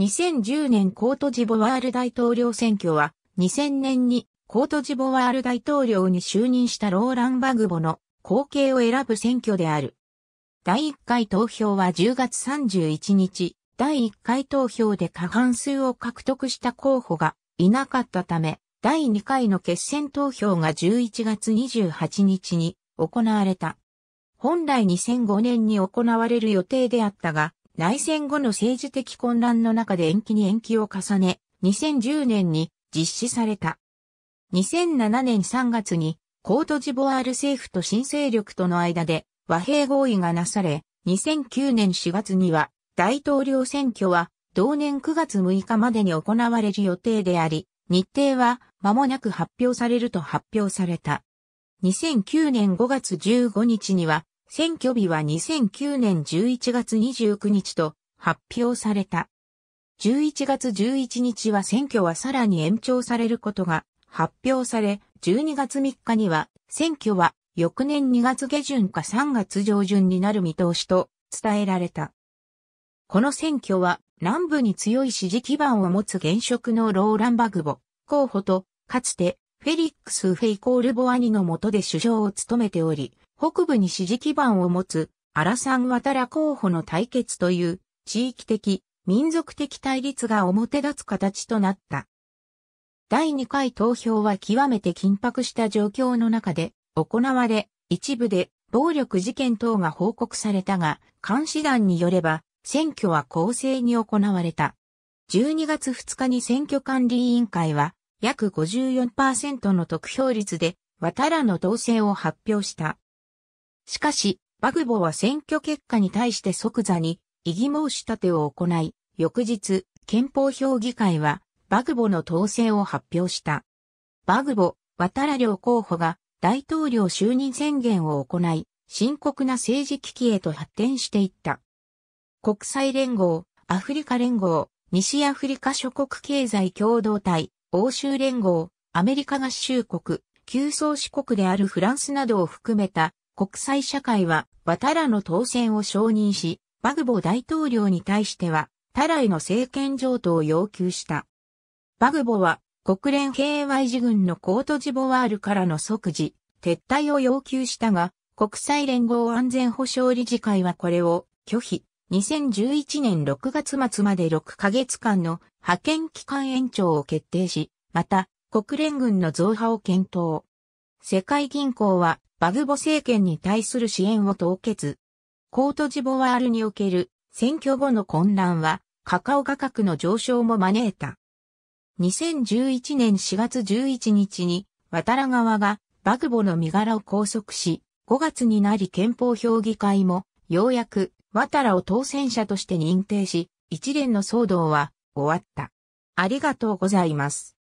2010年コートジボワール大統領選挙は、2000年にコートジボワール大統領に就任したローラン・バグボの後継を選ぶ選挙である。第1回投票は10月31日、第1回投票で過半数を獲得した候補がいなかったため、第2回の決選投票が11月28日に行われた。本来2005年に行われる予定であったが、内戦後の政治的混乱の中で延期に延期を重ね、2010年に実施された。2007年3月にコートジボワール政府と新勢力との間で和平合意がなされ、2009年4月には大統領選挙は同年9月6日までに行われる予定であり、日程は間もなく発表されると発表された。2009年5月15日には選挙日は2009年11月29日と発表された。11月11日は選挙はさらに延長されることが発表され、12月3日には選挙は翌年2月下旬か3月上旬になる見通しと伝えられた。この選挙は南部に強い支持基盤を持つ現職のローラン・バグボ候補と、かつてフェリックス・フェイコール・ボアニの下で首相を務めており、北部に支持基盤を持つ、アラサン・ワタラ候補の対決という、地域的、民族的対立が表立つ形となった。第2回投票は極めて緊迫した状況の中で行われ、一部で暴力事件等が報告されたが、監視団によれば、選挙は公正に行われた。12月2日に選挙管理委員会は、約54%の得票率で、渡良の当選を発表した。しかし、バグボは選挙結果に対して即座に異議申し立てを行い、翌日、憲法評議会はバグボの当選を発表した。バグボ、渡良両候補が大統領就任宣言を行い、深刻な政治危機へと発展していった。国際連合、アフリカ連合、西アフリカ諸国経済共同体、欧州連合、アメリカ合衆国、旧宗主国であるフランスなどを含めた国際社会は、バタラの当選を承認し、バグボ大統領に対しては、タラいの政権譲渡を要求した。バグボは、国連平和維持軍のコートジボワールからの即時、撤退を要求したが、国際連合安全保障理事会はこれを拒否。2011年6月末まで6ヶ月間の派遣期間延長を決定し、また国連軍の増派を検討。世界銀行はバグボ政権に対する支援を凍結。コートジボワールにおける選挙後の混乱はカカオ価格の上昇も招いた。2011年4月11日に渡良川がバグボの身柄を拘束し、5月になり憲法評議会もようやく渡良を当選者として認定し、一連の騒動は終わった。ありがとうございます。